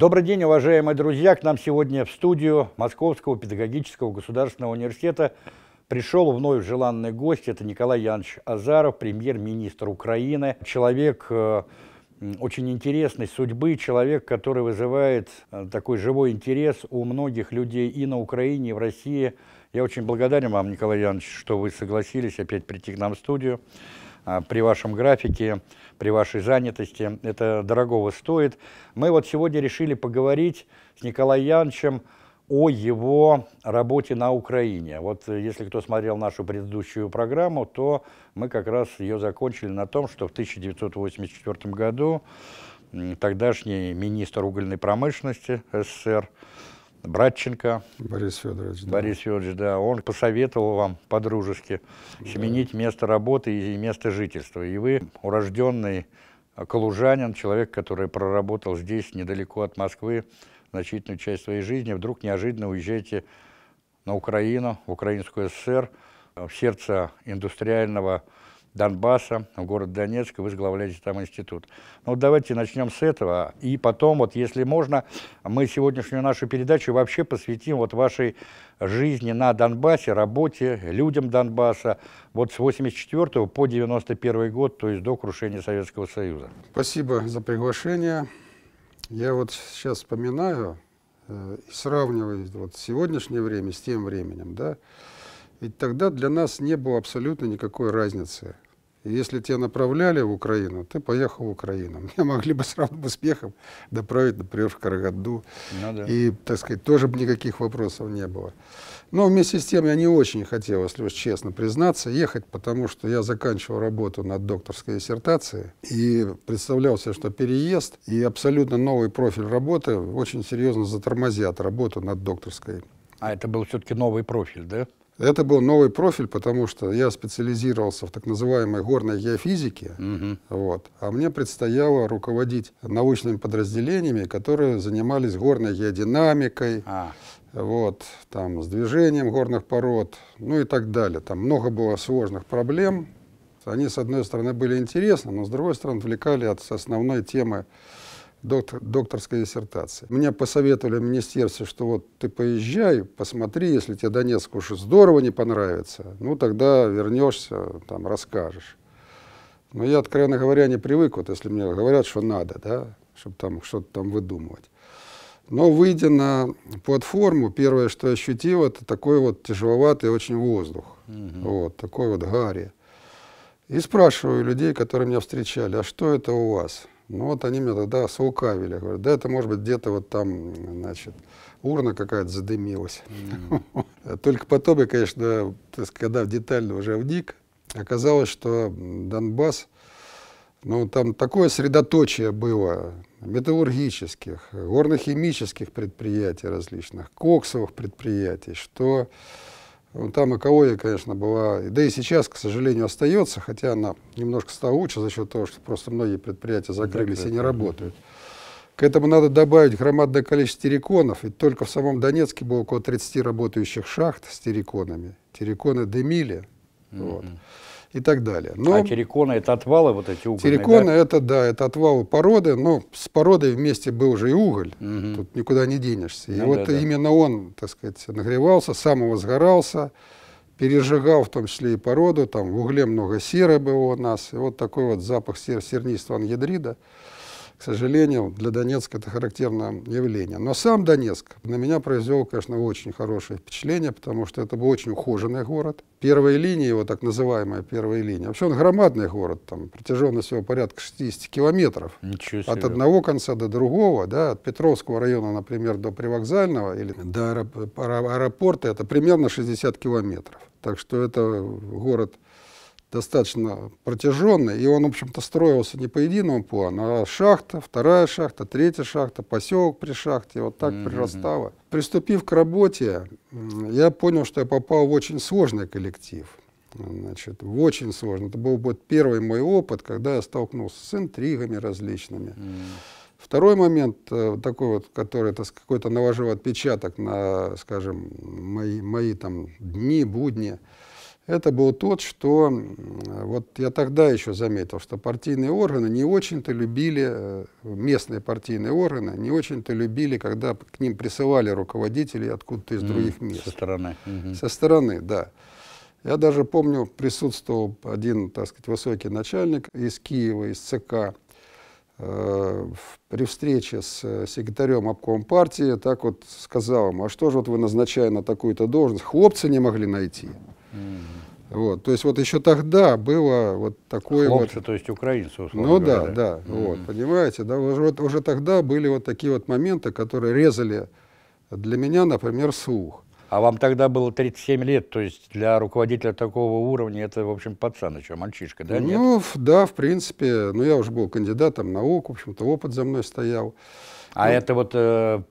Добрый день, уважаемые друзья! К нам сегодня в студию Московского педагогического государственного университета пришел вновь желанный гость. Это Николай Янович Азаров, премьер-министр Украины. Человек э, очень интересной судьбы, человек, который вызывает э, такой живой интерес у многих людей и на Украине, и в России. Я очень благодарен вам, Николай Янович, что вы согласились опять прийти к нам в студию а, при вашем графике при вашей занятости. Это дорогого стоит. Мы вот сегодня решили поговорить с Николаем Яновичем о его работе на Украине. Вот э, если кто смотрел нашу предыдущую программу, то мы как раз ее закончили на том, что в 1984 году тогдашний министр угольной промышленности СССР Братченко. Борис Федорович. Да. Борис Федорович, да. Он посоветовал вам по-дружески да. сменить место работы и место жительства. И вы, урожденный калужанин, человек, который проработал здесь, недалеко от Москвы, значительную часть своей жизни, вдруг неожиданно уезжаете на Украину, в Украинскую ССР, э, в сердце индустриального Донбасса, в город Донецк, вы возглавляете там институт. Ну, давайте начнем с этого, и потом, вот, если можно, мы сегодняшнюю нашу передачу вообще посвятим вот вашей жизни на Донбассе, работе, людям Донбасса, вот с 84 по 91 год, то есть до крушения Советского Союза. Спасибо за приглашение. Я вот сейчас вспоминаю э, и сравниваю вот сегодняшнее время с тем временем, да, ведь тогда для нас не было абсолютно никакой разницы, если тебя направляли в Украину, ты поехал в Украину. Меня могли бы с равным успехом доправить, например, в Караганду. Ну, да. И, так сказать, тоже бы никаких вопросов не было. Но вместе с тем я не очень хотел, если уж честно признаться, ехать, потому что я заканчивал работу над докторской диссертацией и представлял себе, что переезд и абсолютно новый профиль работы очень серьезно затормозят работу над докторской. А это был все-таки новый профиль, да? Это был новый профиль, потому что я специализировался в так называемой горной геофизике, угу. вот, а мне предстояло руководить научными подразделениями, которые занимались горной геодинамикой, а. вот, там, с движением горных пород, ну и так далее. Там много было сложных проблем. Они, с одной стороны, были интересны, но, с другой стороны, отвлекали от основной темы доктор, докторской диссертации. Меня посоветовали в министерстве, что вот ты поезжай, посмотри, если тебе Донецк уж здорово не понравится, ну тогда вернешься, там расскажешь. Но я, откровенно говоря, не привык, вот если мне говорят, что надо, да, чтобы там что-то там выдумывать. Но выйдя на платформу, первое, что я ощутил, это такой вот тяжеловатый очень воздух, угу. вот, такой вот гарри. И спрашиваю людей, которые меня встречали, а что это у вас? Ну вот они меня тогда соукавили. Говорят, да это может быть где-то вот там, значит, урна какая-то задымилась. mm Только потом я, конечно, когда детально уже вник, оказалось, что Донбасс, ну там такое средоточие было металлургических, горно-химических предприятий различных, коксовых предприятий, что там и экология, конечно, была, да и сейчас, к сожалению, остается, хотя она немножко стала лучше за счет того, что просто многие предприятия закрылись да, и не работают. К этому надо добавить громадное количество терриконов, ведь только в самом Донецке было около 30 работающих шахт с терриконами. Терриконы дымили. Mm -hmm. вот и так далее. Но а терриконы – это отвалы вот эти угольные, Терриконы да? – это, да, это отвалы породы, но с породой вместе был же и уголь, угу. тут никуда не денешься. И ну, вот да, именно да. он, так сказать, нагревался, самовозгорался, пережигал в том числе и породу, там в угле много серы было у нас, и вот такой вот запах сер, сернистого ангидрида – к сожалению, для Донецка это характерное явление. Но сам Донецк на меня произвел, конечно, очень хорошее впечатление, потому что это был очень ухоженный город. Первая линия, его так называемая первая линия, вообще он громадный город, там протяженность его порядка 60 километров. Ничего себе. От одного конца до другого, да, от Петровского района, например, до Привокзального или до аэропорта, это примерно 60 километров. Так что это город достаточно протяженный, и он, в общем-то, строился не по единому плану, а шахта, вторая шахта, третья шахта, поселок при шахте, вот так mm-hmm. прирастало. Приступив к работе, я понял, что я попал в очень сложный коллектив. Значит, в очень сложный. Это был вот первый мой опыт, когда я столкнулся с интригами различными. Mm-hmm. Второй момент, э, такой вот, который так, какой-то наложил отпечаток на, скажем, мои, мои там дни, будни, это был тот, что вот я тогда еще заметил, что партийные органы не очень-то любили, э, местные партийные органы не очень-то любили, когда к ним присылали руководителей откуда-то из других мест. Со стороны. Со стороны, да. Я даже помню, присутствовал один, так сказать, высокий начальник из Киева, из ЦК, э, при встрече с э, секретарем обком партии так вот сказал ему, а что же вот вы назначая на такую-то должность, Хлопцы не могли найти. Mm-hmm. Вот, то есть вот еще тогда было вот такое Хлопцы, вот... то есть украинцы, условно Ну говоря. да, да, mm -hmm. вот, понимаете, да, уже, вот, уже тогда были вот такие вот моменты, которые резали для меня, например, слух. А вам тогда было 37 лет, то есть для руководителя такого уровня это, в общем, пацан еще, мальчишка, да? Нет? Ну, да, в принципе, ну я уже был кандидатом наук, в общем-то, опыт за мной стоял. А ну, это вот э,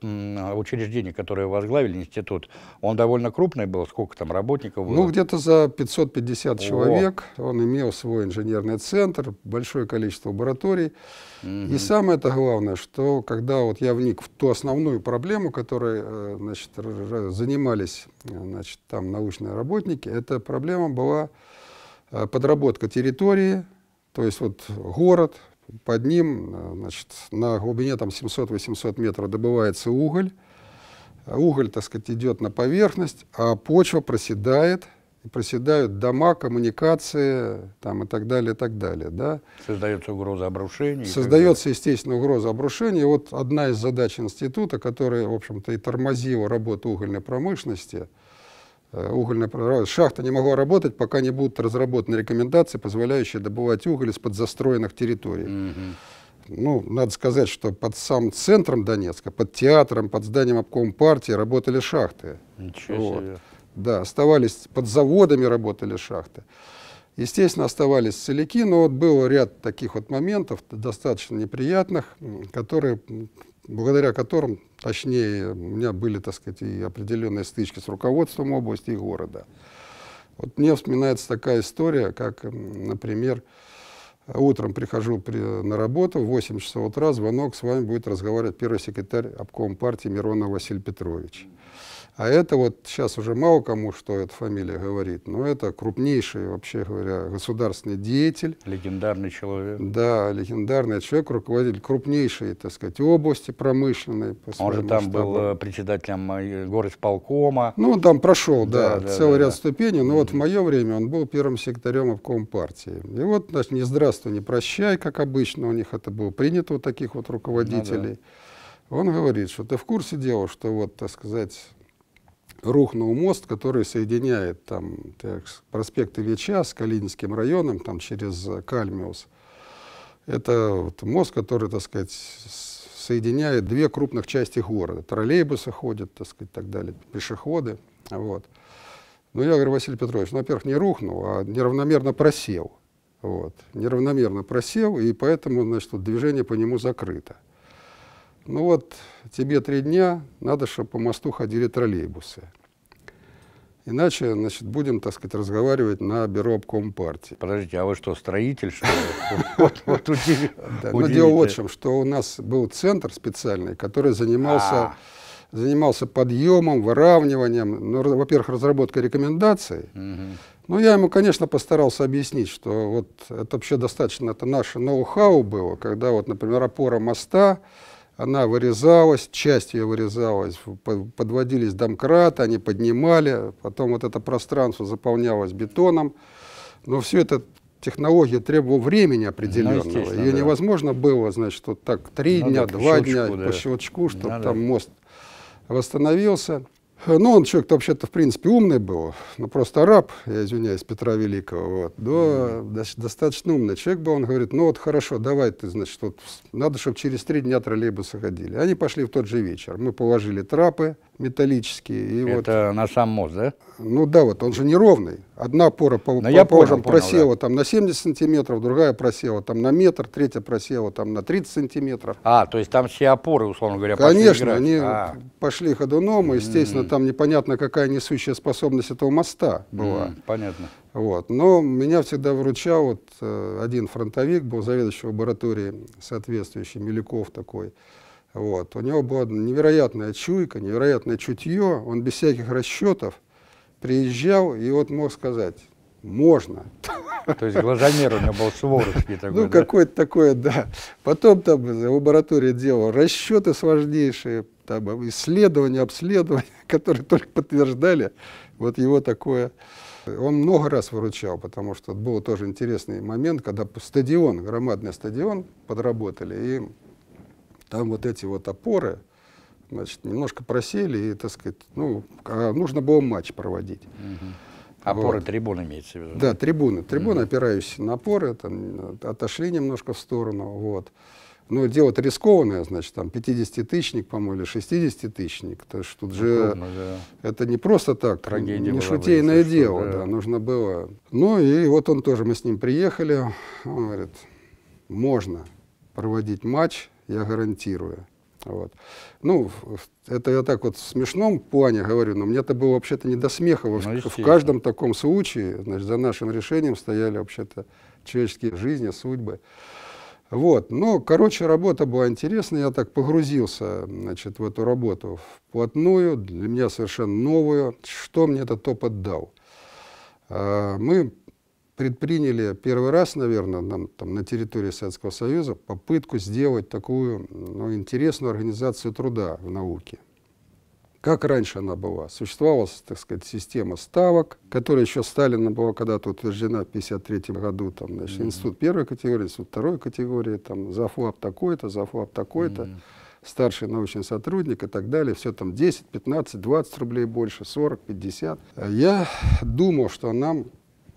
учреждение, которое возглавили, институт, он довольно крупный был, сколько там работников было? Ну, где-то за 550 О. человек. Он имел свой инженерный центр, большое количество лабораторий. Угу. И самое-то главное, что когда вот я вник в ту основную проблему, которой э, значит, занимались э, значит, там научные работники, эта проблема была э, подработка территории, то есть вот город, под ним э, значит, на глубине там, 700-800 метров добывается уголь. Уголь, так сказать, идет на поверхность, а почва проседает, и проседают дома, коммуникации там, и так далее, и так далее. Да? Создается угроза обрушения. Создается, естественно, угроза обрушения. Вот одна из задач института, которая, в общем-то, и тормозила работу угольной промышленности – угольная прорабатывающая шахта не могла работать, пока не будут разработаны рекомендации, позволяющие добывать уголь из-под застроенных территорий. Mm-hmm. Ну, надо сказать, что под самым центром Донецка, под театром, под зданием обкома партии работали шахты. Ничего вот. себе. Да, оставались под заводами работали шахты. Естественно, оставались целики, но вот был ряд таких вот моментов, достаточно неприятных, которые благодаря которым, точнее, у меня были, так сказать, и определенные стычки с руководством области и города. Вот мне вспоминается такая история, как, например, утром прихожу при, на работу, в 8 часов утра звонок, с вами будет разговаривать первый секретарь обком партии Миронов Василий Петрович. А это вот сейчас уже мало кому, что эта фамилия говорит, но это крупнейший, вообще говоря, государственный деятель. Легендарный человек. Да, легендарный человек, руководитель крупнейшей, так сказать, области промышленной. Он же там штабу. был э, председателем э, горосполкома. Ну, там прошел, да, да, да целый да, ряд да. ступеней, но вот в мое время он был первым секретарем обком партии. И вот, значит, не здравствуй, не прощай, как обычно у них это было принято у таких вот руководителей. Ну, да. Он говорит, что ты в курсе дела, что вот, так сказать, рухнул мост, который соединяет там, так, проспект Ильича с Калининским районом, там, через э, Кальмиус. Это вот мост, который, так сказать, соединяет две крупных части города. Троллейбусы ходят, так сказать, так далее, пешеходы. Вот. Ну, я говорю, Василий Петрович, ну, во-первых, не рухнул, а неравномерно просел. Вот. Неравномерно просел, и поэтому, значит, вот движение по нему закрыто ну вот тебе три дня, надо, чтобы по мосту ходили троллейбусы. Иначе, значит, будем, так сказать, разговаривать на бюро обком партии. Подождите, а вы что, строитель, что ли? Вот Но дело в чем, что у нас был центр специальный, который занимался а. занимался подъемом, выравниванием, ну, во-первых, разработкой рекомендаций. Угу. Ну, я ему, конечно, постарался объяснить, что вот это вообще достаточно, это наше ноу-хау было, когда вот, например, опора моста, она вырезалась, часть ее вырезалась, подводились домкраты, они поднимали, потом вот это пространство заполнялось бетоном. Но все это технология требовала времени определенного. Ну, ее да. невозможно было, значит, вот так три дня, два дня да. по щелчку, чтобы да, там да. мост восстановился. Э, ну, он человек то вообще-то, в принципе, умный был, но просто араб, я извиняюсь, Петра Великого, вот, да, mm -hmm. достаточно умный человек был, он говорит, ну вот хорошо, давай ты, значит, вот надо, чтобы через три дня троллейбусы ходили. Они пошли в тот же вечер, мы положили трапы, металлические. И это вот, на сам мост, да? Ну да, вот он же неровный. Одна опора по, Но ну, по, я понял, понял, просела да. там на 70 сантиметров, другая просела там на метр, третья просела там на 30 сантиметров. А, то есть там все опоры, условно говоря, Конечно, пошли они а. пошли ходуном, и, естественно, mm. там непонятно, какая несущая способность этого моста была. Mm, понятно. Вот. Но меня всегда вручал вот, э, один фронтовик, был заведующий лаборатории соответствующий, Милюков такой. Вот. У него была невероятная чуйка, невероятное чутье, он без всяких расчетов приезжал и вот мог сказать, можно. То есть глазомер у него был Суворовский такой, Ну, да? какое-то такое, да. Потом там в лаборатории делал расчеты сложнейшие, там исследования, обследования, которые только подтверждали вот его такое. Он много раз выручал, потому что был тоже интересный момент, когда стадион, громадный стадион подработали, и там вот эти вот опоры, значит, немножко просели, и, так сказать, ну, а нужно было матч проводить. Угу. Опоры вот. трибун имеется в виду? Да, трибуны. Трибуны, угу. опираясь на опоры, там, отошли немножко в сторону, вот. Ну, дело рискованное, значит, там 50-тысячник, по-моему, или 60-тысячник. То что тут же да. это не просто так, Трагедия не шутейное бы, дело, да. да, нужно было. Ну, и вот он тоже, мы с ним приехали, он говорит, можно проводить матч, я гарантирую. Вот. Ну, это я так вот в смешном плане говорю, но мне это было вообще-то не до смеха. Ну, в каждом таком случае значит, за нашим решением стояли вообще-то человеческие жизни, судьбы. Вот. Но, короче, работа была интересная, я так погрузился значит, в эту работу вплотную, для меня совершенно новую. Что мне этот опыт дал? А, мы предприняли первый раз, наверное, нам, там, на территории Советского Союза попытку сделать такую ну, интересную организацию труда в науке. Как раньше она была? Существовала, так сказать, система ставок, которая еще Сталина была когда-то утверждена в 1953 году. Там, значит, mm -hmm. Институт первой категории, институт второй категории, там, зафлаб такой-то, зафлаб такой-то, mm -hmm. старший научный сотрудник и так далее. Все там 10, 15, 20 рублей больше, 40, 50. А я думал, что нам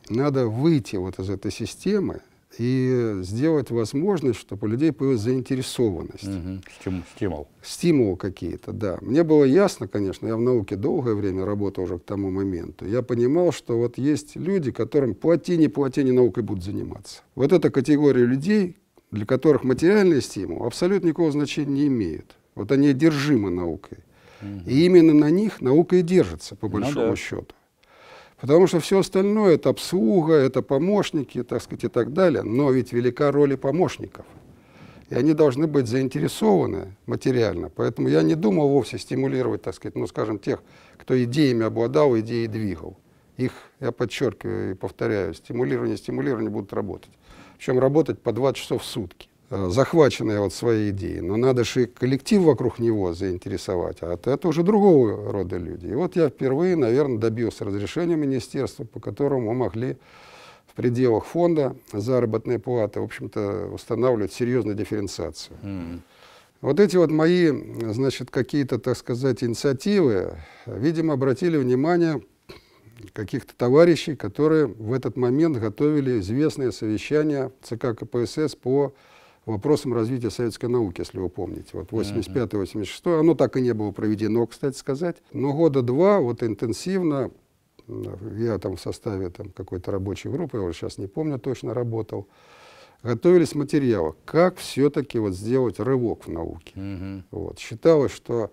надо выйти вот из этой системы и сделать возможность, чтобы у людей появилась заинтересованность. Угу. стимул. Стимул какие-то, да. Мне было ясно, конечно, я в науке долгое время работал уже к тому моменту. Я понимал, что вот есть люди, которым плати, не плати, не наукой будут заниматься. Вот эта категория людей, для которых материальный стимул абсолютно никакого значения не имеет. Вот они одержимы наукой. Угу. И именно на них наука и держится, по ну большому ну, да. счету. Потому что все остальное – это обслуга, это помощники, так сказать, и так далее. Но ведь велика роль и помощников. И они должны быть заинтересованы материально. Поэтому я не думал вовсе стимулировать, так сказать, ну, скажем, тех, кто идеями обладал, идеи двигал. Их, я подчеркиваю и повторяю, стимулирование, стимулирование будут работать. Причем работать по 2 часов в сутки. Э, захваченный вот своей идеей, но надо же и коллектив вокруг него заинтересовать, а это, это уже другого рода люди. И вот я впервые, наверное, добился разрешения министерства, по которому мы могли в пределах фонда заработной платы, в общем-то, устанавливать серьезную дифференциацию. Mm. Вот эти вот мои, значит, какие-то, так сказать, инициативы, видимо, обратили внимание каких-то товарищей, которые в этот момент готовили известные совещания ЦК КПСС по вопросам развития советской науки, если вы помните. Вот 85-86, оно так и не было проведено, кстати сказать. Но года два вот интенсивно, э, я там в составе там, какой-то рабочей группы, я уже сейчас не помню, точно работал, готовились материалы, как все-таки вот сделать рывок в науке. Угу. Вот. Считалось, что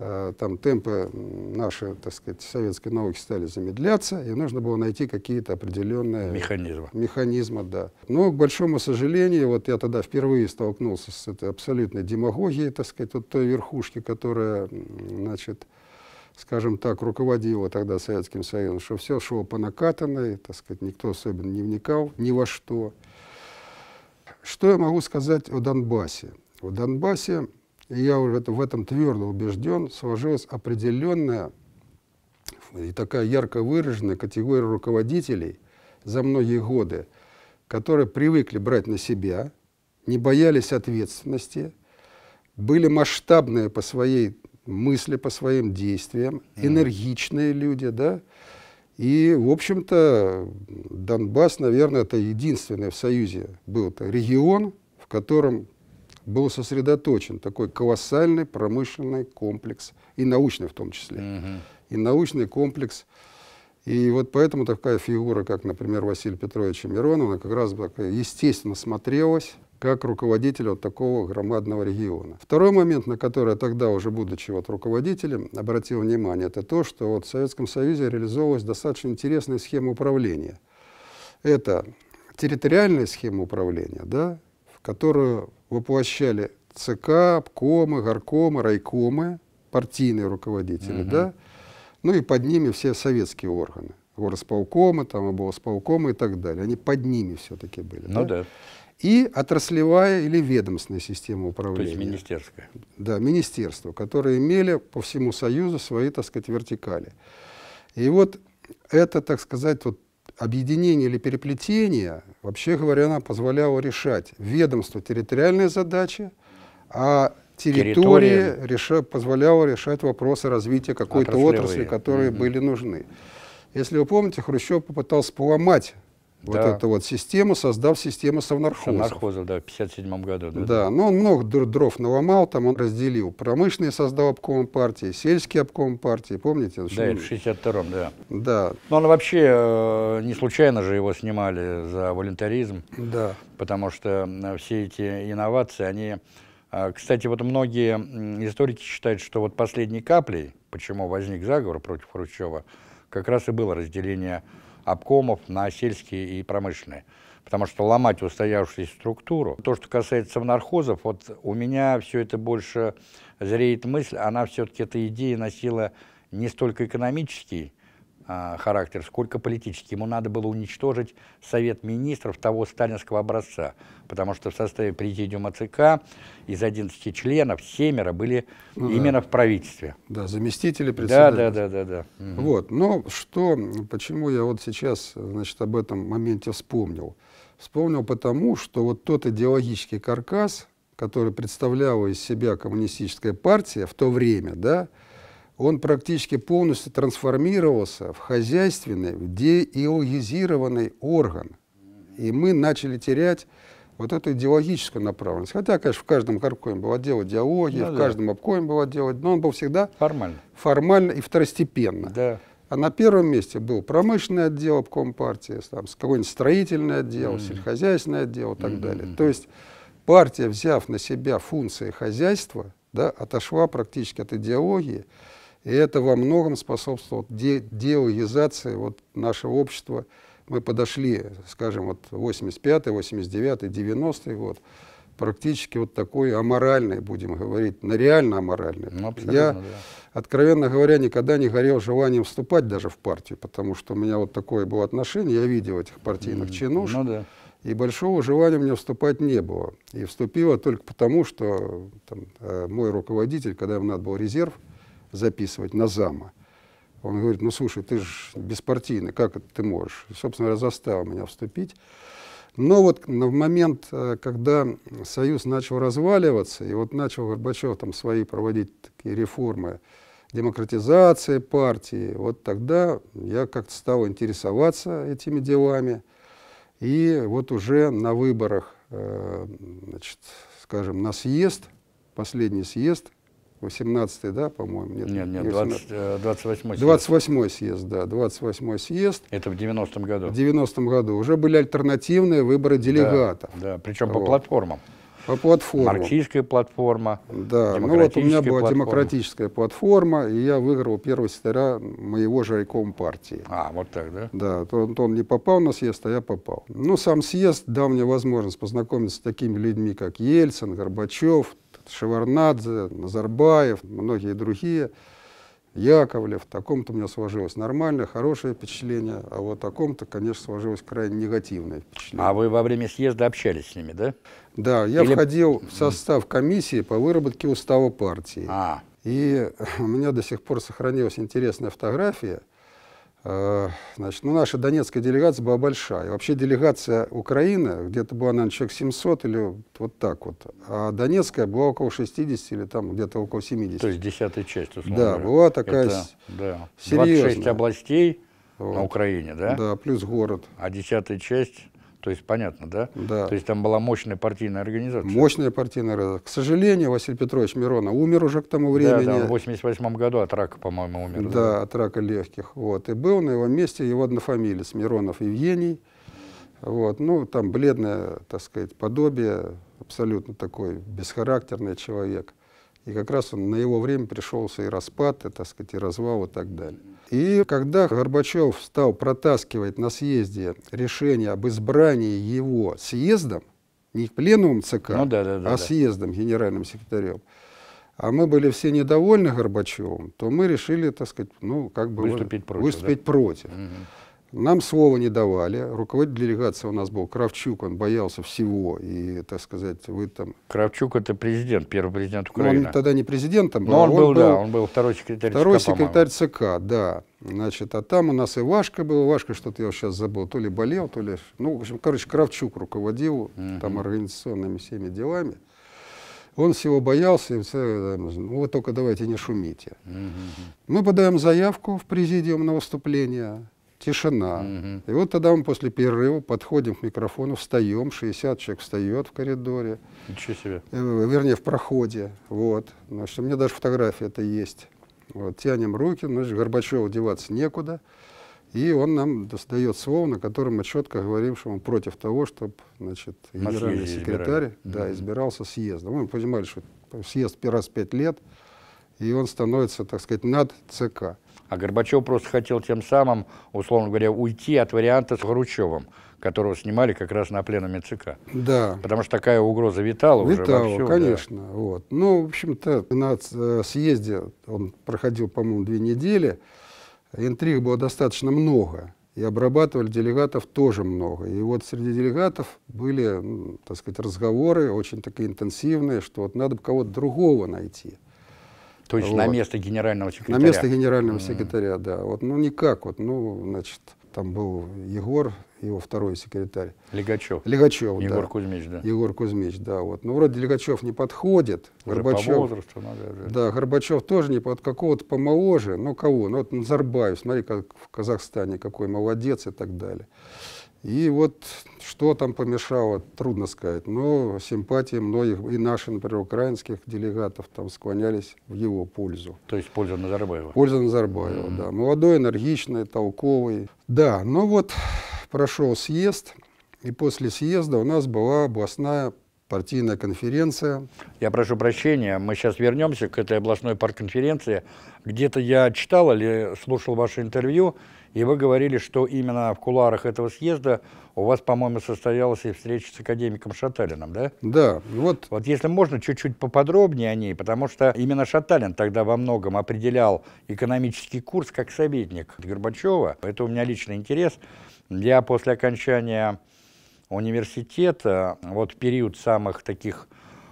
Э, там темпы наши, так сказать, советской науки стали замедляться, и нужно было найти какие-то определенные механизмы. механизмы да. Но, к большому сожалению, вот я тогда впервые столкнулся с этой абсолютной демагогией, так сказать, вот той верхушки, которая, значит, скажем так, руководила тогда Советским Союзом, что все шло по накатанной, так сказать, никто особенно не вникал ни во что. Что я могу сказать о Донбассе? В Донбассе и я уже в этом твердо убежден, сложилась определенная и такая ярко выраженная категория руководителей за многие годы, которые привыкли брать на себя, не боялись ответственности, были масштабные по своей мысли, по своим действиям, энергичные люди, да, и, в общем-то, Донбасс, наверное, это единственный в Союзе был регион, в котором был сосредоточен такой колоссальный промышленный комплекс, и научный в том числе, uh и научный комплекс. И вот поэтому такая фигура, как, например, Василий Петрович Миронов, она как раз естественно смотрелась как руководитель вот такого громадного региона. Второй момент, на который я тогда уже, будучи вот руководителем, обратил внимание, это то, что вот в Советском Союзе реализовывалась достаточно интересная схема управления. Это территориальная схема управления, да, в которую воплощали ЦК, обкомы, горкомы, райкомы, партийные руководители, угу. да, ну и под ними все советские органы, горосполкомы, там облсполкомы и так далее, они под ними все-таки были. Ну да. да. И отраслевая или ведомственная система управления. То есть министерская. Да, министерство, которые имели по всему Союзу свои, так сказать, вертикали. И вот это, так сказать, вот объединение или переплетение, вообще говоря, она позволяла решать ведомство территориальные задачи, а территория реша, позволяла решать вопросы развития какой-то отрасли, которые угу. были нужны. Если вы помните, Хрущев попытался поломать вот да. эта вот система, создав система совнархоза. Совнархоза, да, в 1957 году. Да, да, но ну, он много дров наломал, там он разделил промышленные создал обком партии, сельские обком партии, помните? Да, в 62-м, да. Да. Но он вообще, э, не случайно же его снимали за волонтаризм. Да. Потому что э, все эти инновации, они... Э, кстати, вот многие историки считают, что вот последней каплей, почему возник заговор против Хрущева, как раз и было разделение обкомов на сельские и промышленные. Потому что ломать устоявшуюся структуру. То, что касается нархозов, вот у меня все это больше зреет мысль, она все-таки эта идея носила не столько экономический а, характер, сколько политически. Ему надо было уничтожить Совет Министров того сталинского образца, потому что в составе президиума ЦК из 11 членов семеро были ну, именно да. в правительстве. Да, заместители председателя. Да, да, да, да. да. Угу. Вот, но что, почему я вот сейчас, значит, об этом моменте вспомнил? Вспомнил потому, что вот тот идеологический каркас, который представляла из себя коммунистическая партия в то время, да, он практически полностью трансформировался в хозяйственный, в деиологизированный орган. И мы начали терять вот эту идеологическую направленность. Хотя, конечно, в каждом обкоме было дело идеологии, ну, в да. каждом обкоме было дело, но он был всегда формально, формально и второстепенно. Да. А на первом месте был промышленный отдел обком партии, там, какой-нибудь строительный отдел, mm. сельскохозяйственный отдел и так mm-hmm. далее. То есть партия, взяв на себя функции хозяйства, да, отошла практически от идеологии, и это во многом способствовало де деоизации вот нашего общества. Мы подошли, скажем, вот 85 89 90 год, практически вот такой аморальный, будем говорить, на реально аморальный. Ну, Я, да. откровенно говоря, никогда не горел желанием вступать даже в партию, потому что у меня вот такое было отношение, я видел этих партийных mm, чинуш, ну, да. и большого желания мне вступать не было. И вступила только потому, что там, э, мой руководитель, когда ему надо был резерв, mm записывать на зама. Он говорит, ну слушай, ты же беспартийный, как это ты можешь? И, собственно заставил меня вступить. Но вот в момент, э, когда Союз начал разваливаться, и вот начал Горбачев там свои проводить такие реформы, демократизации партии, вот тогда я как-то стал интересоваться этими делами. И вот уже на выборах, э, значит, скажем, на съезд, последний съезд 18 да, по-моему? Нет, нет, нет 20, 28 э, съезд. 28 съезд, да, 28 съезд. Это в 90-м году. В 90-м году. Уже были альтернативные выборы делегатов. Да, да причем вот. по платформам. По платформам. Марксистская платформа, Да, ну вот у меня была платформа. демократическая платформа, и я выиграл первого секретаря моего же райком партии. А, вот так, да? Да, то, то он не попал на съезд, а я попал. Ну, сам съезд дал мне возможность познакомиться с такими людьми, как Ельцин, Горбачев, Шеварнадзе, Назарбаев, многие другие, Яковлев, в таком то у меня сложилось нормальное, хорошее впечатление, а вот о таком то конечно, сложилось крайне негативное впечатление. А вы во время съезда общались с ними, да? Да, я Или... входил в состав комиссии по выработке устава партии. А. И у меня до сих пор сохранилась интересная фотография – Э, значит, ну, наша донецкая делегация была большая. Вообще делегация Украины, где-то была, наверное, человек 700 или вот так вот. А донецкая была около 60 или там где-то около 70. То есть десятая часть, условно Да, говоря. была такая Это, с... да. серьезная. 26 областей вот. на Украине, да? Да, плюс город. А десятая часть то есть понятно, да? Да. То есть там была мощная партийная организация. Мощная партийная организация. К сожалению, Василий Петрович Миронов умер уже к тому времени. Да, да, в 88 году от рака, по-моему, умер. Да, да, от рака легких. Вот. И был на его месте его однофамилец Миронов Евгений. Вот. Ну, там бледное, так сказать, подобие, абсолютно такой бесхарактерный человек. И как раз он, на его время пришелся и распад, и, так сказать, и развал, и так далее. И когда Горбачев стал протаскивать на съезде решение об избрании его съездом, не пленум ЦК, ну, да, да, да, а съездом, генеральным секретарем, а мы были все недовольны Горбачевым, то мы решили, так сказать, ну, как бы выступить против. Выступить да? против. Угу. Нам слова не давали. Руководитель делегации у нас был Кравчук, он боялся всего. И, так сказать, вы там... Кравчук это президент, первый президент Украины. Но он тогда не президентом был. Но он, он был, был, да, он был второй секретарь второй ЦК, секретарь ЦК, да. Значит, а там у нас и Вашка был. Вашка что-то я сейчас забыл. То ли болел, то ли... Ну, в общем, короче, Кравчук руководил Uh -huh. там организационными всеми делами. Он всего боялся, и все, ну, вы только давайте не шумите. Uh -huh. Мы подаем заявку в президиум на выступление тишина. Угу. И вот тогда мы после перерыва подходим к микрофону, встаем, 60 человек встает в коридоре. Ничего себе. Э, вернее, в проходе. Вот. Значит, у меня даже фотография это есть. Вот. Тянем руки, ну, значит, Горбачеву деваться некуда. И он нам достает слово, на котором мы четко говорим, что он против того, чтобы значит, генеральный секретарь избирали. да, избирался съездом. Мы понимали, что съезд раз в пять лет, и он становится, так сказать, над ЦК. А Горбачев просто хотел тем самым, условно говоря, уйти от варианта с Хрущевым, которого снимали как раз на пленуме ЦК. Да. Потому что такая угроза витала, витала уже вовсю. конечно. Да. Вот. Ну, в общем-то, на э, съезде он проходил, по-моему, две недели. Интриг было достаточно много. И обрабатывали делегатов тоже много. И вот среди делегатов были, ну, так сказать, разговоры очень такие интенсивные, что вот надо бы кого-то другого найти. То есть вот. на место генерального секретаря? На место генерального mm-hmm. секретаря, да. Вот, ну, никак. Вот, ну, значит, там был Егор, его второй секретарь. Легачев. Легачев, Егор да. Кузьмич, да. Егор Кузьмич, да. Вот. Ну, вроде Легачев не подходит. Уже Горбачев, по возрасту, ну, да, да, Горбачев тоже не под какого-то помоложе. Ну, кого? Ну, вот Назарбаев, смотри, как в Казахстане, какой молодец и так далее. И вот что там помешало, трудно сказать, но симпатии многих, и наших, например, украинских делегатов там склонялись в его пользу. То есть польза Назарбаева? Польза Назарбаева, mm-hmm. да. Молодой, ну, энергичный, толковый. Да, Но ну вот прошел съезд, и после съезда у нас была областная партийная конференция. Я прошу прощения, мы сейчас вернемся к этой областной партконференции. Где-то я читал или слушал ваше интервью, и вы говорили, что именно в куларах этого съезда у вас, по-моему, состоялась и встреча с академиком Шаталином, да? Да. Вот, вот если можно, чуть-чуть поподробнее о ней, потому что именно Шаталин тогда во многом определял экономический курс как советник Горбачева. Это у меня личный интерес. Я после окончания университета, вот период самых таких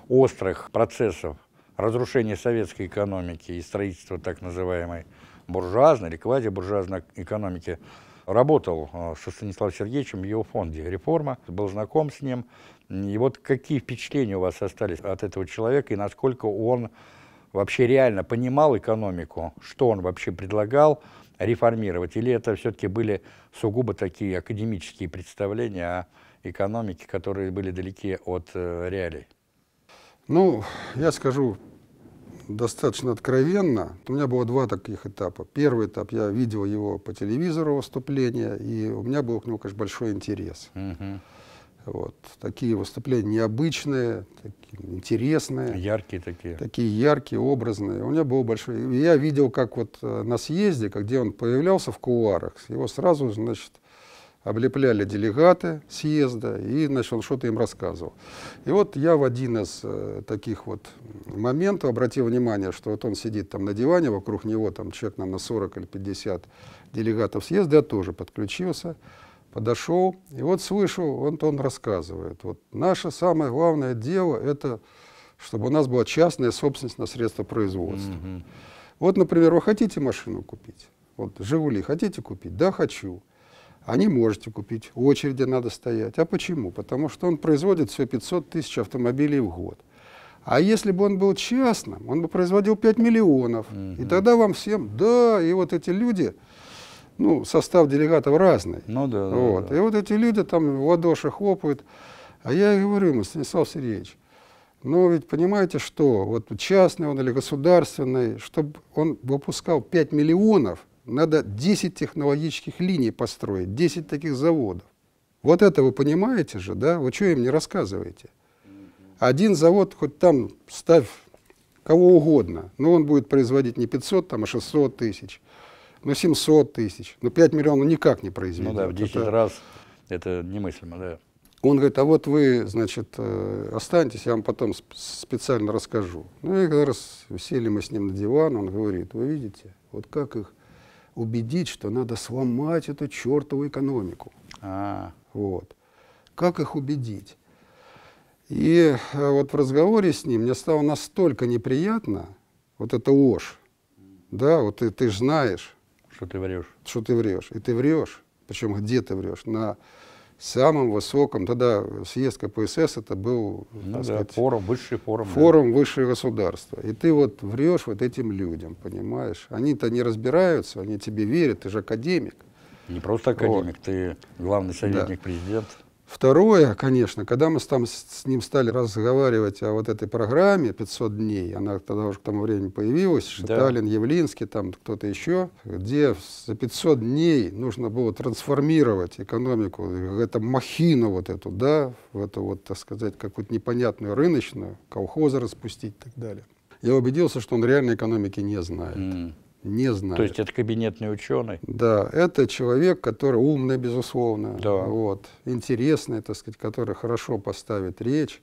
острых процессов разрушения советской экономики и строительства так называемой буржуазной или квазибуржуазной экономики, работал э, со Станиславом Сергеевичем в его фонде «Реформа», был знаком с ним. И вот какие впечатления у вас остались от этого человека и насколько он вообще реально понимал экономику, что он вообще предлагал реформировать, или это все-таки были сугубо такие академические представления о а экономики, которые были далеки от э, реалий? Ну, я скажу достаточно откровенно. У меня было два таких этапа. Первый этап, я видел его по телевизору выступления, и у меня был к нему, конечно, большой интерес. Вот. Такие выступления необычные, такие интересные. Яркие такие. Такие яркие, образные. У меня был большой... Я видел, как вот э, на съезде, как, где он появлялся в кулуарах, его сразу, значит, облепляли делегаты съезда, и начал что-то им рассказывал. И вот я в один из э, таких вот моментов обратил внимание, что вот он сидит там на диване, вокруг него там человек, наверное, 40 или 50 делегатов съезда, я тоже подключился, подошел, и вот слышу, он, он рассказывает, вот наше самое главное дело — это чтобы у нас была частная собственность на средства производства. Mm -hmm. Вот, например, вы хотите машину купить? Вот «Жигули» хотите купить? Да, хочу а не можете купить, в очереди надо стоять. А почему? Потому что он производит все 500 тысяч автомобилей в год. А если бы он был частным, он бы производил 5 миллионов. Угу. И тогда вам всем, да, и вот эти люди, ну, состав делегатов разный. Ну да. Вот. да, да. И вот эти люди там в ладоши хлопают. А я говорю ему, ну, Станислав Сергеевич, но ну, ведь понимаете, что вот частный он или государственный, чтобы он выпускал 5 миллионов, надо 10 технологических линий построить, 10 таких заводов. Вот это вы понимаете же, да? Вы что им не рассказываете? Один завод, хоть там ставь кого угодно, но он будет производить не 500, там, а 600 тысяч, ну 700 тысяч, но 5 миллионов никак не произведет. Ну да, в 10 это... раз это немыслимо, да. Он говорит, а вот вы, значит, э, останетесь, я вам потом специально расскажу. Ну и как раз сели мы с ним на диван, он говорит, вы видите, вот как их убедить, что надо сломать эту чертову экономику. А -а -а. Вот. Как их убедить? И э, вот в разговоре с ним мне стало настолько неприятно, вот это ложь, да, вот ты, ты же знаешь. Что ты врешь. Что ты врешь. И ты врешь. Причем где ты врешь? На самым высоком, тогда съезд КПСС это был ну, да, сказать, форум, высший форум. Форум да. высшее государство. И ты вот врешь вот этим людям, понимаешь? Они-то не разбираются, они тебе верят, ты же академик. Не просто академик, вот. ты главный советник да. президента. Второе, конечно, когда мы там с ним стали разговаривать о вот этой программе 500 дней, она тогда уже к тому времени появилась, Шаталин, да. Явлинский, там кто-то еще, где за 500 дней нужно было трансформировать экономику, эту махину вот эту, да, в эту вот, так сказать, какую-то непонятную рыночную, колхозы распустить и так далее. Я убедился, что он реальной экономики не знает. Mm не знает. То есть это кабинетный ученый? Да, это человек, который умный, безусловно, да. вот, интересный, так сказать, который хорошо поставит речь.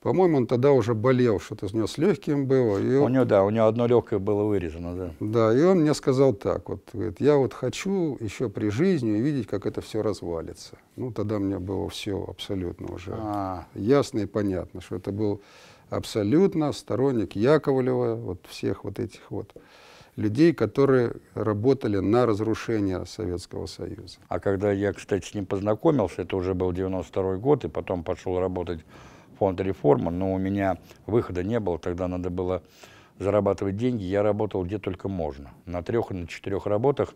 По-моему, он тогда уже болел, что-то у него с легким было. И у он... него, да, у него одно легкое было вырезано, да. Да, и он мне сказал так, вот, говорит, я вот хочу еще при жизни увидеть, как это все развалится. Ну, тогда мне было все абсолютно уже -а. ясно и понятно, что это был абсолютно сторонник Яковлева, вот всех вот этих вот людей, которые работали на разрушение Советского Союза. А когда я, кстати, с ним познакомился, это уже был 92 год, и потом пошел работать в фонд реформы, но у меня выхода не было, тогда надо было зарабатывать деньги, я работал где только можно, на трех и на четырех работах.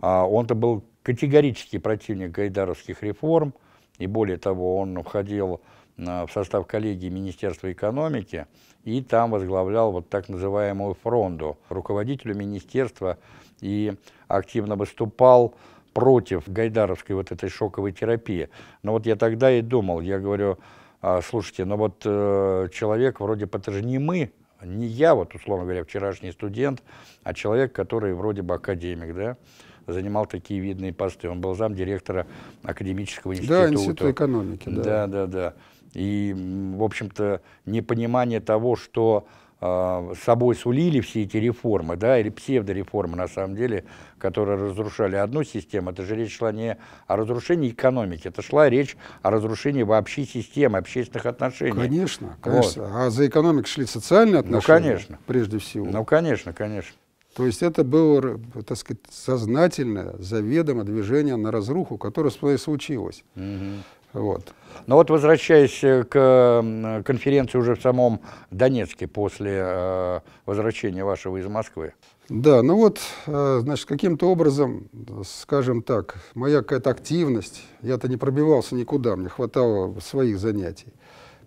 А он-то был категорический противник гайдаровских реформ, и более того, он входил а, в состав коллегии Министерства экономики, и там возглавлял вот так называемую фронду, руководителю министерства, и активно выступал против гайдаровской вот этой шоковой терапии. Но вот я тогда и думал, я говорю, «А, слушайте, но ну вот э, человек вроде бы, это же не мы, не я, вот, условно говоря, вчерашний студент, а человек, который вроде бы академик, да, занимал такие видные посты. Он был зам директора академического института. Да, института экономики, да. Да, да, да и, в общем-то, непонимание того, что э, собой сулили все эти реформы, да, или псевдореформы, на самом деле, которые разрушали одну систему, это же речь шла не о разрушении экономики, это шла речь о разрушении вообще системы, общественных отношений. Конечно, конечно. Вот. А за экономику шли социальные ну, отношения, ну, конечно. прежде всего. Ну, конечно, конечно. То есть это было, так сказать, сознательное, заведомо движение на разруху, которое случилось. Угу. Вот. Но вот возвращаясь э, к конференции уже в самом Донецке после э, возвращения вашего из Москвы. Да, ну вот, э, значит, каким-то образом, скажем так, моя какая-то активность, я-то не пробивался никуда, мне хватало своих занятий,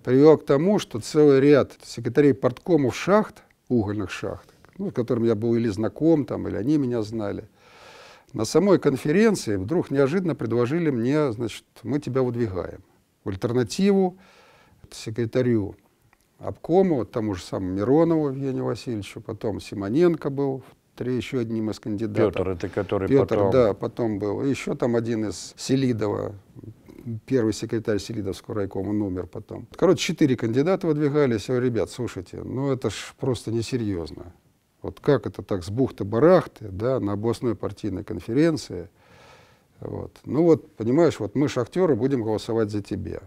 привела к тому, что целый ряд секретарей парткомов шахт, угольных шахт, ну, с которыми я был или знаком, там, или они меня знали – на самой конференции вдруг неожиданно предложили мне, значит, мы тебя выдвигаем. В альтернативу секретарю обкому, тому же самому Миронову Евгению Васильевичу, потом Симоненко был три, еще одним из кандидатов. Петр, это который Петр, потом... да, потом был. еще там один из Селидова, первый секретарь Селидовского райкома, он умер потом. Короче, четыре кандидата выдвигались. Я говорю, ребят, слушайте, ну это ж просто несерьезно. Вот как это так с бухты-барахты, да, на областной партийной конференции. Вот. Ну вот, понимаешь, вот мы, шахтеры, будем голосовать за тебя.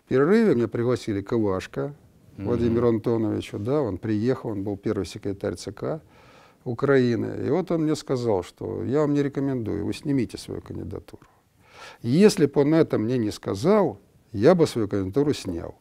В перерыве меня пригласили Кывашка mm-hmm. Владимиру Антоновичу, да, он приехал, он был первый секретарь ЦК Украины. И вот он мне сказал, что я вам не рекомендую, вы снимите свою кандидатуру. Если бы он это мне не сказал, я бы свою кандидатуру снял.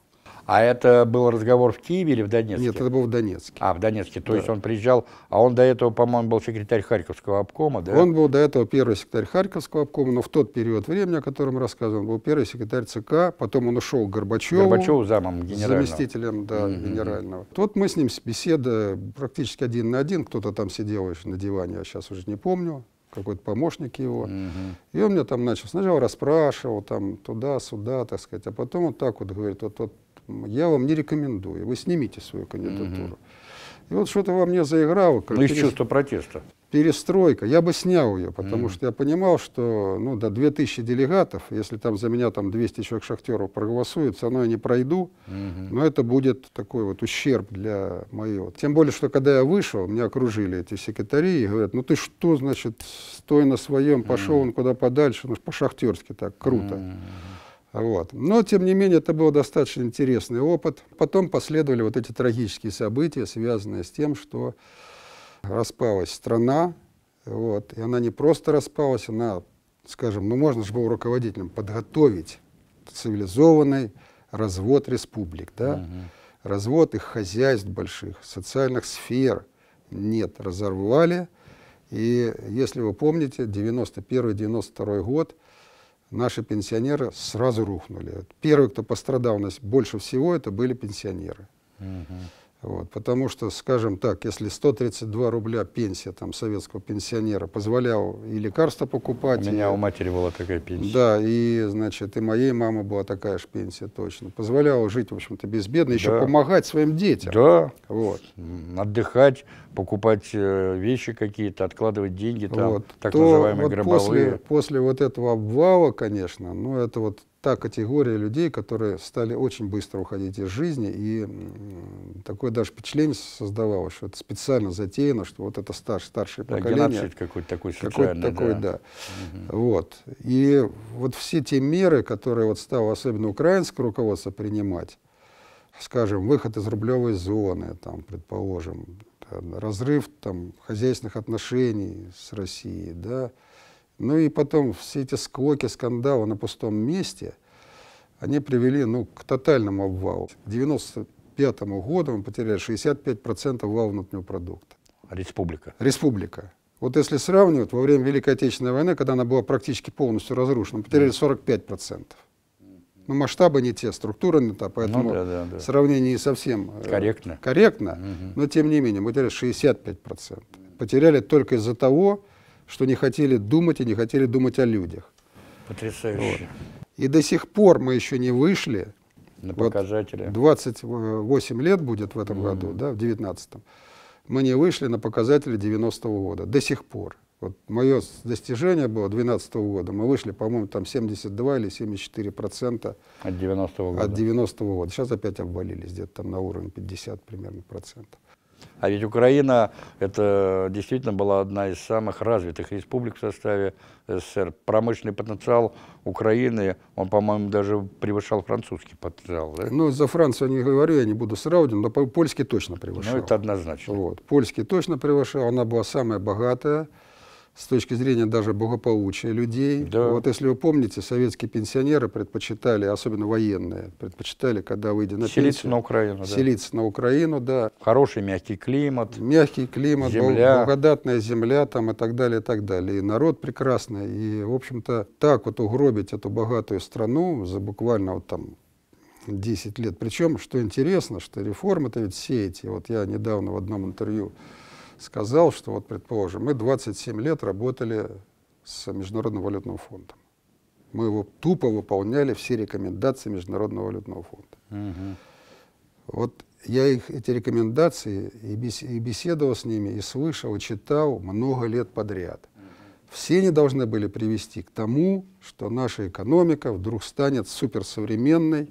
А это был разговор в Киеве или в Донецке? Нет, это был в Донецке. А, в Донецке. То да. есть он приезжал, а он до этого, по-моему, был секретарь Харьковского обкома, да? Он был до этого первый секретарь Харьковского обкома, но в тот период времени, о котором рассказывал, он был первый секретарь ЦК, потом он ушел к Горбачеву. Горбачеву замом генерального. Заместителем, да, mm-hmm. генерального. Тот мы с ним беседа практически один на один, кто-то там сидел еще на диване, я сейчас уже не помню, какой-то помощник его. Угу. И он меня там начал сначала расспрашивал, там туда-сюда, так сказать, а потом вот так вот говорит, вот, вот я вам не рекомендую. Вы снимите свою кандидатуру. И вот что-то во мне заиграло. Как ну, из перес... чувства протеста. Перестройка. Я бы снял ее, потому mm. -hmm. что я понимал, что ну, до 2000 делегатов, если там за меня там 200 человек шахтеров проголосуют, все равно я не пройду. Mm-hmm. Но это будет такой вот ущерб для моего. Тем более, что когда я вышел, меня окружили эти секретари и говорят, ну ты что, значит, стой на своем, пошел mm-hmm. он куда подальше, ну по-шахтерски так, круто. Mm-hmm. Вот. Но, тем не менее, это был достаточно интересный опыт. Потом последовали вот эти трагические события, связанные с тем, что распалась страна. Вот. И она не просто распалась, она, скажем, ну можно же было руководителям подготовить цивилизованный развод республик. Да? Угу. Развод их хозяйств больших, социальных сфер. Нет, разорвали. И если вы помните, 91-92 год – наши пенсионеры сразу рухнули. Первые, кто пострадал у нас больше всего, это были пенсионеры. Угу. Вот, потому что, скажем так, если 132 рубля пенсия там, советского пенсионера позволяла и лекарства покупать... У меня и, у матери была такая пенсия. Да, и, значит, и моей мамы была такая же пенсия точно. Позволяла жить, в общем-то, безбедно, еще да. помогать своим детям. Да, вот. отдыхать, покупать э, вещи какие-то, откладывать деньги, там, вот. так То, называемые вот гробовые. После, после вот этого обвала, конечно, ну, это вот та категория людей, которые стали очень быстро уходить из жизни, и такое даже впечатление создавалось, что это специально затеяно, что вот это стар, старшее да, поколение. Геноцид какой-то такой социальный. Какой-то такой, да. да. Угу. Вот. И вот все те меры, которые вот стало особенно украинское руководство принимать, скажем, выход из рублевой зоны, там, предположим, разрыв там, хозяйственных отношений с Россией, да, ну и потом все эти склоки, скандалы на пустом месте, они привели ну, к тотальному обвалу. К 1995 году мы потеряли 65% вал внутреннего продукта. Республика. Республика. Вот если сравнивать, во время Великой Отечественной войны, когда она была практически полностью разрушена, мы потеряли 45%. Но ну, масштабы не те, структура не та, поэтому ну, да, да, да. сравнение не совсем э, корректно. корректно угу. Но тем не менее, мы потеряли 65%. Потеряли только из-за того, что не хотели думать и не хотели думать о людях. Потрясающе. Вот. И до сих пор мы еще не вышли. На вот показатели. 28 лет будет в этом mm. году, да, в 19-м. Мы не вышли на показатели 90-го года. До сих пор. Вот мое достижение было 2012 года. Мы вышли, по-моему, там 72 или 74 процента от 90-го года. От 90 -го года. Сейчас опять обвалились где-то там на уровень 50 примерно процентов. А ведь Украина это действительно была одна из самых развитых республик в составе СССР. Промышленный потенциал Украины, он, по-моему, даже превышал французский потенциал. Да? Ну, за Францию не говорю, я не буду сравнивать, но польский точно ну, превышал. Ну, это однозначно. Вот. Польский точно превышал, она была самая богатая с точки зрения даже благополучия людей. Да. Вот если вы помните, советские пенсионеры предпочитали, особенно военные, предпочитали, когда выйдя на селиться пенсию... на Украину, Селиться да. на Украину, да. Хороший мягкий климат. Мягкий климат, земля. благодатная земля там и так далее, и так далее. И народ прекрасный. И, в общем-то, так вот угробить эту богатую страну за буквально вот там 10 лет. Причем, что интересно, что реформы-то ведь все эти, вот я недавно в одном интервью сказал, что вот, предположим, мы 27 лет работали с Международным валютным фондом. Мы его тупо выполняли все рекомендации Международного валютного фонда. Угу. Вот я их, эти рекомендации и, и беседовал с ними, и слышал, и читал много лет подряд. Все они должны были привести к тому, что наша экономика вдруг станет суперсовременной,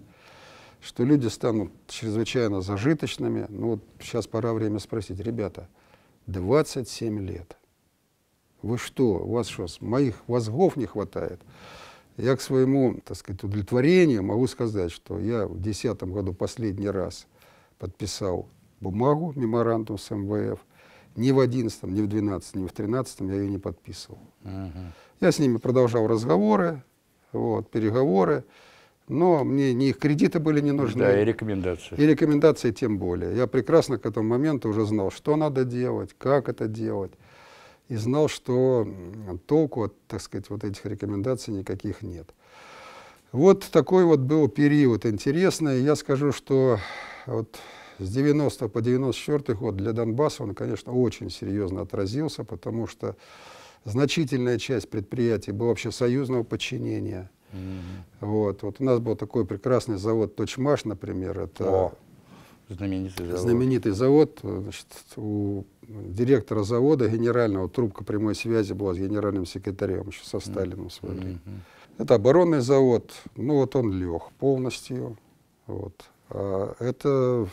что люди станут чрезвычайно зажиточными. Ну вот сейчас пора время спросить, ребята, 27 лет. Вы что, у вас что, моих возгов не хватает? Я к своему, так сказать, удовлетворению могу сказать, что я в 2010 году последний раз подписал бумагу, меморандум с МВФ. Ни в 11, ни в 12, ни в 13 я ее не подписывал. Угу. Я с ними продолжал разговоры, вот, переговоры но мне ни их кредиты были не нужны. Да, и рекомендации. И рекомендации тем более. Я прекрасно к этому моменту уже знал, что надо делать, как это делать. И знал, что толку от, так сказать, вот этих рекомендаций никаких нет. Вот такой вот был период интересный. Я скажу, что вот с 90 по 94 год для Донбасса он, конечно, очень серьезно отразился, потому что значительная часть предприятий была союзного подчинения – mm Вот, вот у нас был такой прекрасный завод Точмаш, например. Это О, знаменитый завод. Знаменитый завод. Значит, у директора завода генерального трубка прямой связи была с генеральным секретарем еще со Сталином mm-hmm. в Это оборонный завод. Ну вот он лег полностью. Вот. А это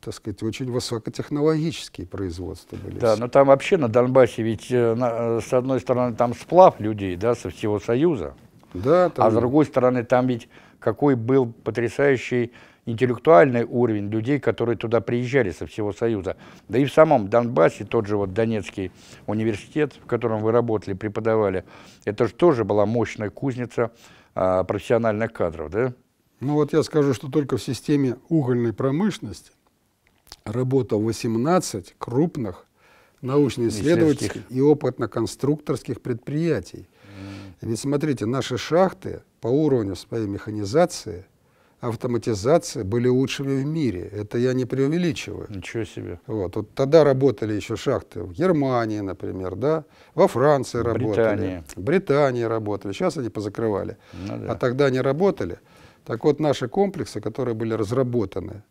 так сказать, очень высокотехнологические производства были. Да, но там вообще на Донбассе ведь, э, э, с одной стороны, там сплав людей да, со всего Союза, да, а там... А с другой стороны, там ведь какой был потрясающий интеллектуальный уровень людей, которые туда приезжали со всего Союза. Да и в самом Донбассе, тот же вот Донецкий университет, в котором вы работали, преподавали, это же тоже была мощная кузница а, профессиональных кадров, да? Ну вот я скажу, что только в системе угольной промышленности работал 18 крупных научно-исследовательских и опытно-конструкторских предприятий – ведь смотрите, наши шахты по уровню своей механизации, автоматизации были лучшими в мире. Это я не преувеличиваю. Ничего себе. Вот, вот тогда работали еще шахты в Германии, например, да, во Франции Британия. работали. В Британии работали. Сейчас они позакрывали. Ну, да. А тогда они работали. Так вот, наши комплексы, которые были разработаны,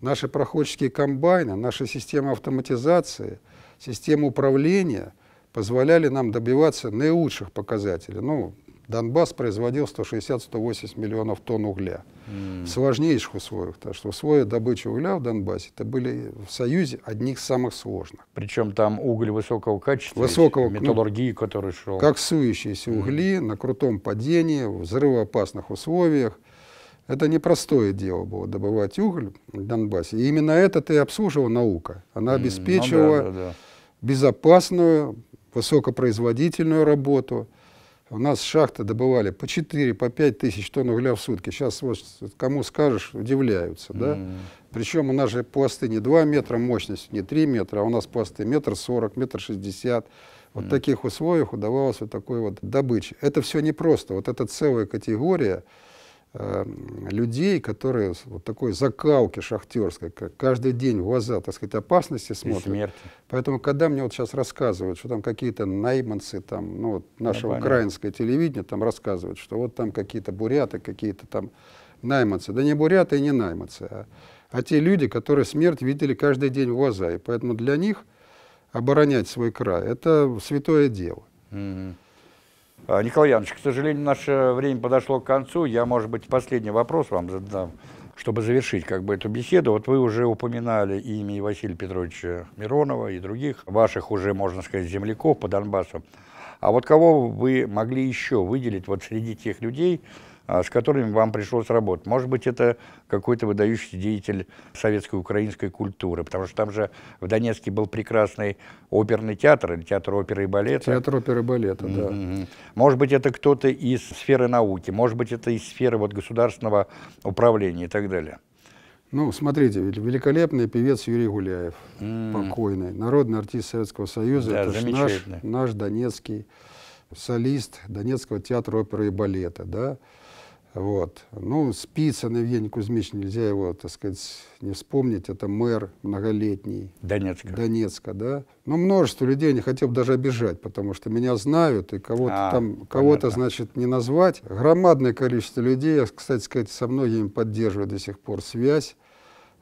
наши проходческие комбайны, наша система автоматизации, система управления – позволяли нам добиваться наилучших показателей. Ну, Донбасс производил 160-180 миллионов тонн угля mm. в сложнейших условиях. Так что условия добычи угля в Донбассе это были в Союзе одних самых сложных. Причем там уголь высокого качества, высокого, металлургии, ну, который шел. Коксующиеся mm. угли на крутом падении, в взрывоопасных условиях. Это непростое дело было добывать уголь в Донбассе. И именно это и обслуживала наука. Она ну обеспечивала mm, ну, да, да, да. безопасную высокопроизводительную работу. У нас шахты добывали по 4, по 5 тысяч тонн угля в сутки. Сейчас вот кому скажешь, удивляются. Да? Mm. Причем у нас же пласты не 2 метра мощность, не 3 метра, а у нас пласты метр 40, метр 60. Вот mm. в таких условиях удавалось вот такой вот добыч. Это все непросто. Вот это целая категория. Э, людей, которые вот такой закалки шахтерской, как каждый день в глаза, так сказать, опасности смотрят. смерти. Поэтому, когда мне вот сейчас рассказывают, что там какие-то найманцы, там, ну, вот наше Я украинское понял. телевидение там рассказывают, что вот там какие-то буряты, какие-то там найманцы. Да не буряты и не найманцы, а, а те люди, которые смерть видели каждый день в глаза. И поэтому для них оборонять свой край – это святое дело. Mm-hmm. А, Николай Янович, к сожалению, наше время подошло к концу. Я, может быть, последний вопрос вам задам, чтобы завершить как бы эту беседу. Вот вы уже упоминали имя Василия Петровича Миронова и других ваших уже, можно сказать, земляков по Донбассу. А вот кого вы могли еще выделить вот среди тех людей, а, с которыми вам пришлось работать. Может быть, это какой-то выдающийся деятель советской украинской культуры, потому что там же в Донецке был прекрасный оперный театр, или театр оперы и балета. Театр оперы и балета, да. Mm-hmm. Может быть, это кто-то из сферы науки, может быть, это из сферы вот, государственного управления и так далее. Ну, смотрите, великолепный певец Юрий Гуляев, mm. покойный, народный артист Советского Союза, да, это наш, наш донецкий солист Донецкого театра оперы и балета, да. Вот. Ну, Спицын Евгений Кузьмич, нельзя его, так сказать, не вспомнить. Это мэр многолетний. Донецка. Донецка, да. Ну, множество людей не хотел бы даже обижать, потому что меня знают, и кого-то а, там, кого-то, значит, не назвать. Громадное количество людей, я, а, кстати сказать, со многими поддерживаю до сих пор связь.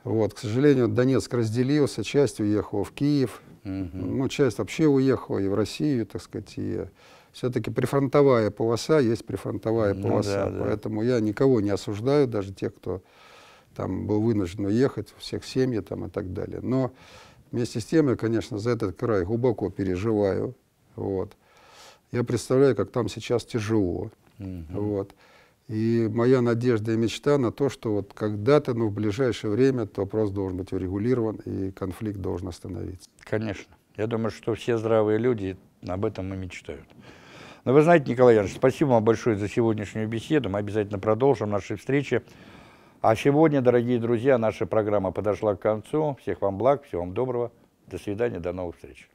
Вот, к сожалению, Донецк разделился, часть уехала в Киев, угу. ну, часть вообще уехала и в Россию, так сказать, и все-таки прифронтовая полоса есть прифронтовая ну, полоса. Да, поэтому да. я никого не осуждаю, даже тех, кто там был вынужден уехать, всех семьи там и так далее. Но вместе с тем я, конечно, за этот край глубоко переживаю. Вот. Я представляю, как там сейчас тяжело. Угу. Вот. И моя надежда и мечта на то, что вот когда-то, ну, в ближайшее время то вопрос должен быть урегулирован, и конфликт должен остановиться. Конечно. Я думаю, что все здравые люди об этом и мечтают. Но ну, вы знаете, Николай Янович, спасибо вам большое за сегодняшнюю беседу. Мы обязательно продолжим наши встречи. А сегодня, дорогие друзья, наша программа подошла к концу. Всех вам благ, всего вам доброго. До свидания, до новых встреч.